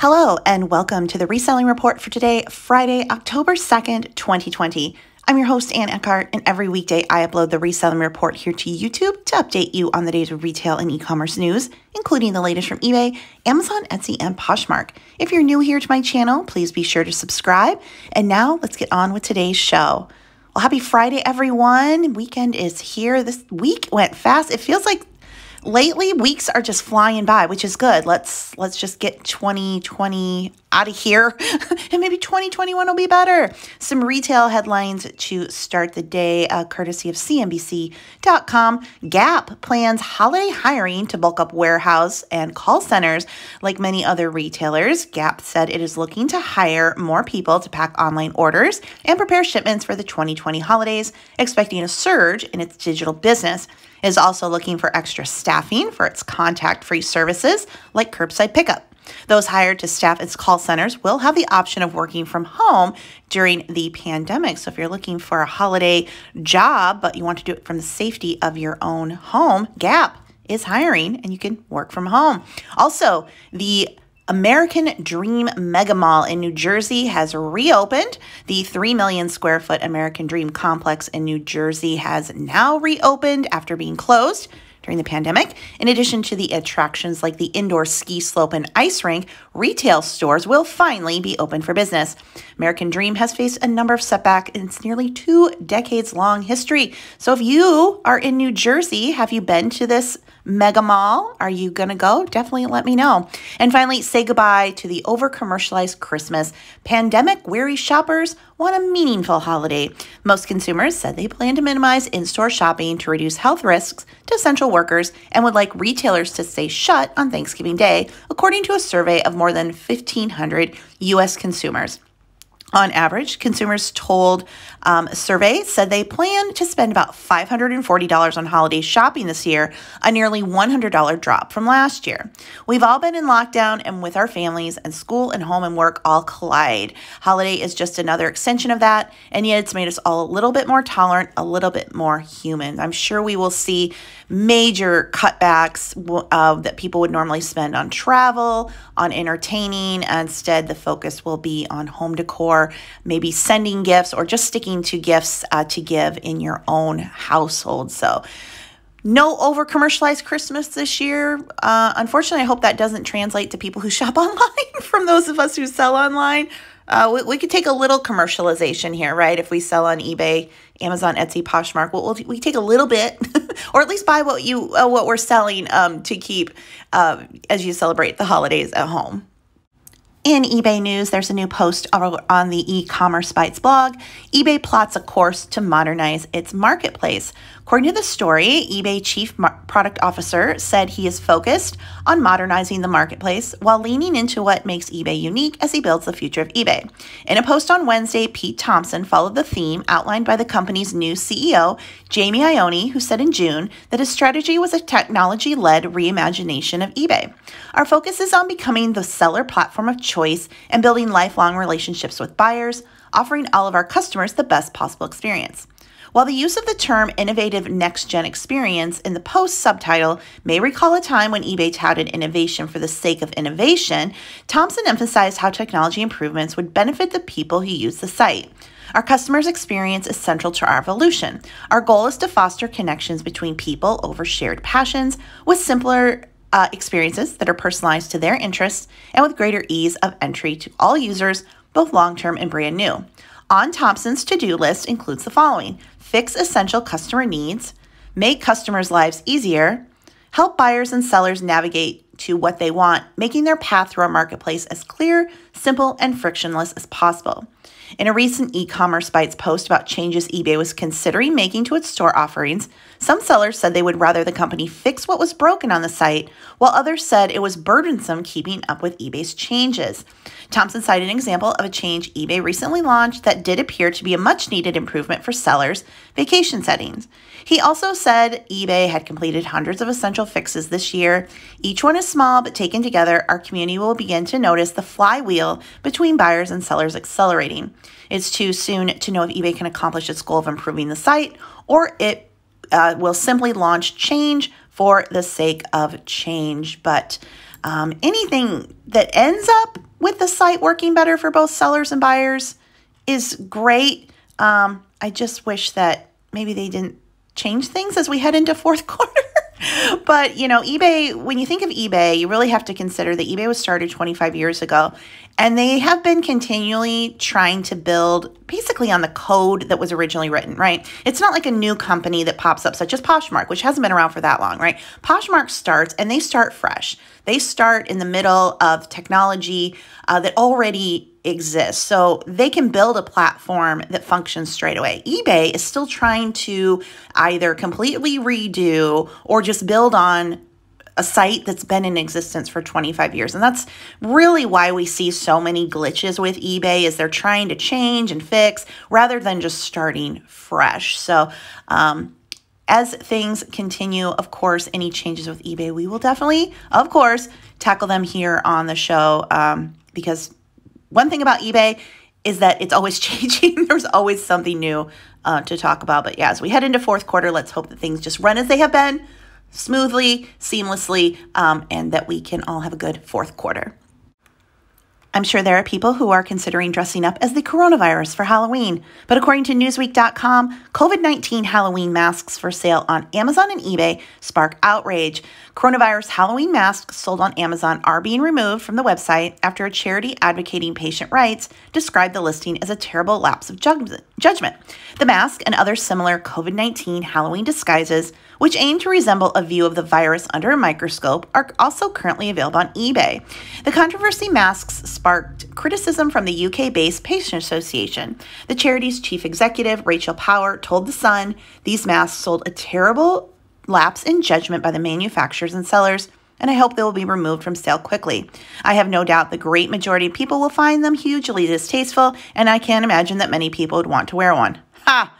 Hello, and welcome to the reselling report for today, Friday, October 2nd, 2020. I'm your host, Ann Eckhart, and every weekday I upload the reselling report here to YouTube to update you on the day's retail and e commerce news, including the latest from eBay, Amazon, Etsy, and Poshmark. If you're new here to my channel, please be sure to subscribe. And now let's get on with today's show. Well, happy Friday, everyone. Weekend is here. This week went fast. It feels like lately weeks are just flying by, which is good. Let's let's just get 2020 out of here and maybe 2021 will be better. Some retail headlines to start the day uh, courtesy of cnbc.com. Gap plans holiday hiring to bulk up warehouse and call centers like many other retailers. Gap said it is looking to hire more people to pack online orders and prepare shipments for the 2020 holidays, expecting a surge in its digital business is also looking for extra staffing for its contact free services like curbside pickup. Those hired to staff its call centers will have the option of working from home during the pandemic. So, if you're looking for a holiday job, but you want to do it from the safety of your own home, Gap is hiring and you can work from home. Also, the American Dream Mega Mall in New Jersey has reopened. The 3 million square foot American Dream complex in New Jersey has now reopened after being closed during the pandemic. In addition to the attractions like the indoor ski slope and ice rink, retail stores will finally be open for business. American Dream has faced a number of setbacks in its nearly two decades long history. So if you are in New Jersey, have you been to this mega mall? Are you going to go? Definitely let me know. And finally, say goodbye to the over commercialized Christmas. Pandemic weary shoppers want a meaningful holiday. Most consumers said they plan to minimize in store shopping to reduce health risks to essential workers and would like retailers to stay shut on Thanksgiving Day, according to a survey of more than 1,500 U.S. consumers. On average, consumers told um, survey said they plan to spend about $540 on holiday shopping this year, a nearly $100 drop from last year. We've all been in lockdown and with our families, and school and home and work all collide. Holiday is just another extension of that, and yet it's made us all a little bit more tolerant, a little bit more human. I'm sure we will see major cutbacks uh, that people would normally spend on travel, on entertaining. Instead, the focus will be on home decor maybe sending gifts or just sticking to gifts uh, to give in your own household. So, no over commercialized Christmas this year. Uh, unfortunately, I hope that doesn't translate to people who shop online from those of us who sell online. Uh, we, we, could take a little commercialization here, right? If we sell on eBay, Amazon, Etsy, Poshmark, we'll, we'll we take a little bit, or at least buy what you uh, what we're selling um, to keep uh, as you celebrate the holidays at home. In eBay news, there's a new post on the e commerce bites blog. eBay plots a course to modernize its marketplace According to the story, eBay chief product officer said he is focused on modernizing the marketplace while leaning into what makes eBay unique as he builds the future of eBay. In a post on Wednesday, Pete Thompson followed the theme outlined by the company's new CEO, Jamie Ione, who said in June that his strategy was a technology led reimagination of eBay. Our focus is on becoming the seller platform of choice and building lifelong relationships with buyers, offering all of our customers the best possible experience. While the use of the term innovative next gen experience in the post subtitle may recall a time when eBay touted innovation for the sake of innovation, Thompson emphasized how technology improvements would benefit the people who use the site. Our customers' experience is central to our evolution. Our goal is to foster connections between people over shared passions with simpler uh, experiences that are personalized to their interests and with greater ease of entry to all users, both long term and brand new. On Thompson's to do list includes the following fix essential customer needs, make customers' lives easier, help buyers and sellers navigate to what they want, making their path through our marketplace as clear, simple, and frictionless as possible. In a recent e commerce bites post about changes eBay was considering making to its store offerings, some sellers said they would rather the company fix what was broken on the site, while others said it was burdensome keeping up with eBay's changes. Thompson cited an example of a change eBay recently launched that did appear to be a much needed improvement for sellers' vacation settings. He also said eBay had completed hundreds of essential fixes this year. Each one is small, but taken together, our community will begin to notice the flywheel between buyers and sellers accelerating. It's too soon to know if eBay can accomplish its goal of improving the site or it uh, will simply launch change for the sake of change. But um, anything that ends up with the site working better for both sellers and buyers is great. Um, I just wish that maybe they didn't change things as we head into fourth quarter. but you know, eBay, when you think of eBay, you really have to consider that eBay was started 25 years ago and they have been continually trying to build basically on the code that was originally written, right? It's not like a new company that pops up, such as Poshmark, which hasn't been around for that long, right? Poshmark starts and they start fresh. They start in the middle of technology uh, that already exists. So they can build a platform that functions straight away. eBay is still trying to either completely redo or just build on a site that's been in existence for 25 years. And that's really why we see so many glitches with eBay is they're trying to change and fix rather than just starting fresh. So, um, as things continue, of course, any changes with eBay, we will definitely, of course, tackle them here on the show um, because one thing about eBay is that it's always changing. There's always something new uh, to talk about. But yeah, as we head into fourth quarter, let's hope that things just run as they have been smoothly, seamlessly, um, and that we can all have a good fourth quarter. I'm sure there are people who are considering dressing up as the coronavirus for Halloween, but according to Newsweek.com, COVID 19 Halloween masks for sale on Amazon and eBay spark outrage. Coronavirus Halloween masks sold on Amazon are being removed from the website after a charity advocating patient rights described the listing as a terrible lapse of judgment judgment, the mask, and other similar COVID 19 Halloween disguises, which aim to resemble a view of the virus under a microscope, are also currently available on eBay. The controversy masks sparked criticism from the UK based Patient Association. The charity's chief executive, Rachel Power, told The Sun these masks sold a terrible lapse in judgment by the manufacturers and sellers and I hope they will be removed from sale quickly. I have no doubt the great majority of people will find them hugely distasteful, and I can't imagine that many people would want to wear one. Ha!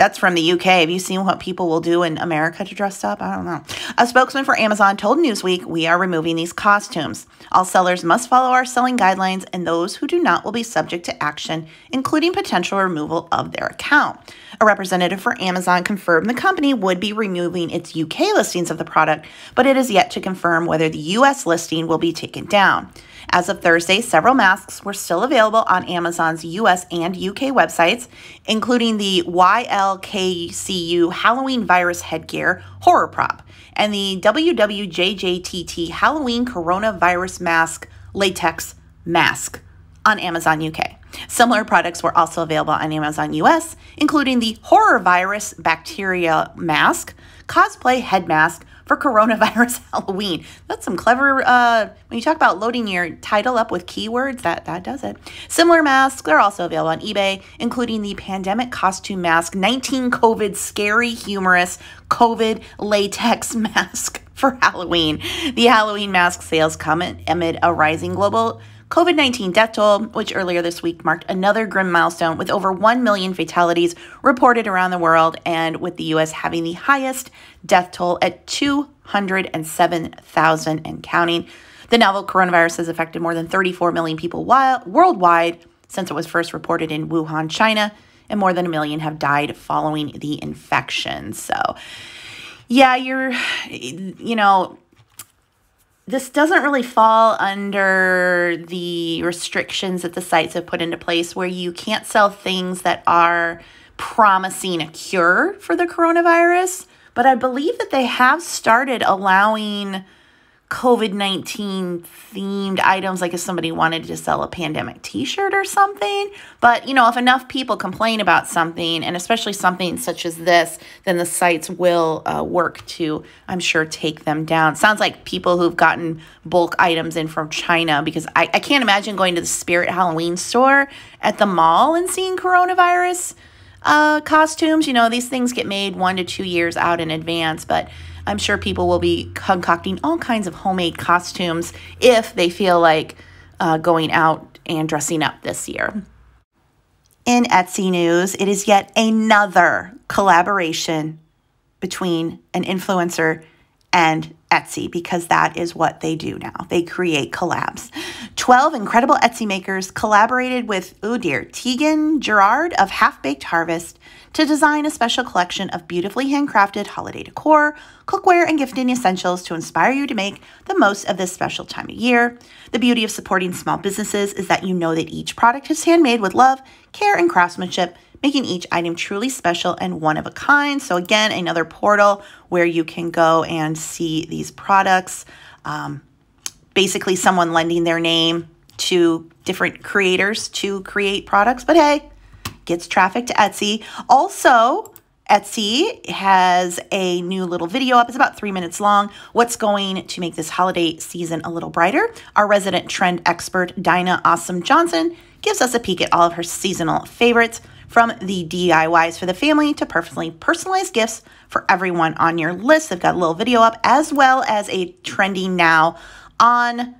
That's from the UK. Have you seen what people will do in America to dress up? I don't know. A spokesman for Amazon told Newsweek, We are removing these costumes. All sellers must follow our selling guidelines, and those who do not will be subject to action, including potential removal of their account. A representative for Amazon confirmed the company would be removing its UK listings of the product, but it is yet to confirm whether the US listing will be taken down. As of Thursday, several masks were still available on Amazon's US and UK websites, including the YLKCU Halloween virus headgear horror prop and the WWJJTT Halloween coronavirus mask latex mask on Amazon UK. Similar products were also available on Amazon US, including the horror virus bacteria mask, cosplay head mask, for coronavirus Halloween. That's some clever, uh, when you talk about loading your title up with keywords, that, that does it. Similar masks are also available on eBay, including the pandemic costume mask, 19 COVID scary humorous COVID latex mask for Halloween. The Halloween mask sales come amid a rising global COVID 19 death toll, which earlier this week marked another grim milestone with over 1 million fatalities reported around the world, and with the US having the highest death toll at 207,000 and counting. The novel coronavirus has affected more than 34 million people worldwide since it was first reported in Wuhan, China, and more than a million have died following the infection. So, yeah, you're, you know, this doesn't really fall under the restrictions that the sites have put into place where you can't sell things that are promising a cure for the coronavirus. But I believe that they have started allowing COVID 19 themed items, like if somebody wanted to sell a pandemic t shirt or something. But, you know, if enough people complain about something, and especially something such as this, then the sites will uh, work to, I'm sure, take them down. Sounds like people who've gotten bulk items in from China because I, I can't imagine going to the Spirit Halloween store at the mall and seeing coronavirus uh, costumes. You know, these things get made one to two years out in advance, but I'm sure people will be concocting all kinds of homemade costumes if they feel like uh, going out and dressing up this year. In Etsy news, it is yet another collaboration between an influencer and Etsy because that is what they do now. They create collabs. 12 incredible Etsy makers collaborated with, oh dear, Tegan Gerard of Half Baked Harvest to design a special collection of beautifully handcrafted holiday decor, cookware, and gifting essentials to inspire you to make the most of this special time of year. The beauty of supporting small businesses is that you know that each product is handmade with love, care, and craftsmanship, making each item truly special and one of a kind. So, again, another portal where you can go and see these products. Um, basically, someone lending their name to different creators to create products. But hey, gets traffic to Etsy. Also, Etsy has a new little video up. It's about three minutes long. What's going to make this holiday season a little brighter? Our resident trend expert, Dinah Awesome Johnson, gives us a peek at all of her seasonal favorites from the DIYs for the family to perfectly personalized gifts for everyone on your list. They've got a little video up as well as a trending now on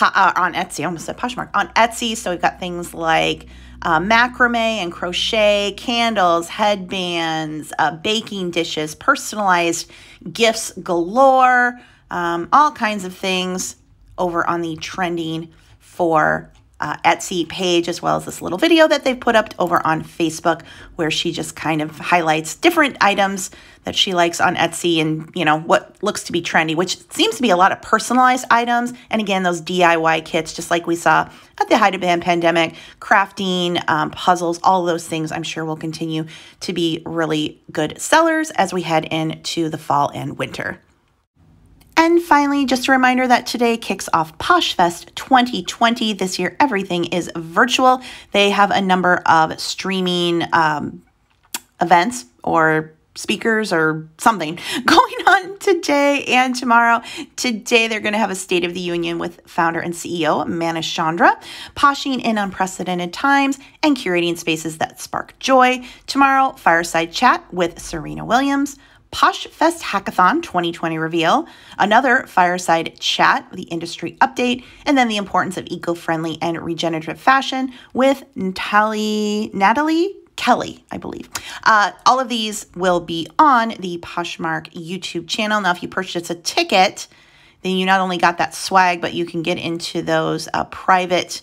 uh, on Etsy. I almost said Poshmark on Etsy. So we've got things like uh, macrame and crochet, candles, headbands, uh, baking dishes, personalized gifts galore, um, all kinds of things over on the trending for uh, Etsy page, as well as this little video that they've put up over on Facebook, where she just kind of highlights different items that she likes on Etsy and, you know, what looks to be trendy, which seems to be a lot of personalized items. And again, those DIY kits, just like we saw at the height of the pandemic, crafting, um, puzzles, all those things I'm sure will continue to be really good sellers as we head into the fall and winter. And finally, just a reminder that today kicks off PoshFest 2020. This year, everything is virtual. They have a number of streaming um, events or speakers or something going on today and tomorrow. Today, they're going to have a State of the Union with founder and CEO Manish Chandra, poshing in unprecedented times and curating spaces that spark joy. Tomorrow, fireside chat with Serena Williams. Posh Fest Hackathon 2020 reveal, another fireside chat, the industry update, and then the importance of eco-friendly and regenerative fashion with Natalie Natalie Kelly, I believe. Uh, all of these will be on the Poshmark YouTube channel. Now, if you purchase a ticket, then you not only got that swag, but you can get into those uh, private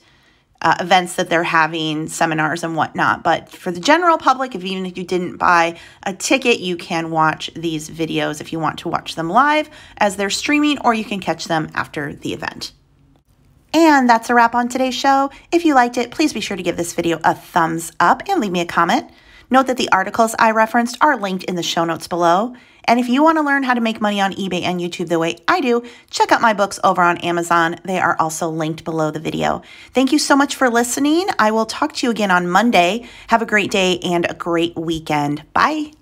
uh, events that they're having, seminars and whatnot. But for the general public, if even if you didn't buy a ticket, you can watch these videos if you want to watch them live as they're streaming, or you can catch them after the event. And that's a wrap on today's show. If you liked it, please be sure to give this video a thumbs up and leave me a comment. Note that the articles I referenced are linked in the show notes below. And if you want to learn how to make money on eBay and YouTube the way I do, check out my books over on Amazon. They are also linked below the video. Thank you so much for listening. I will talk to you again on Monday. Have a great day and a great weekend. Bye.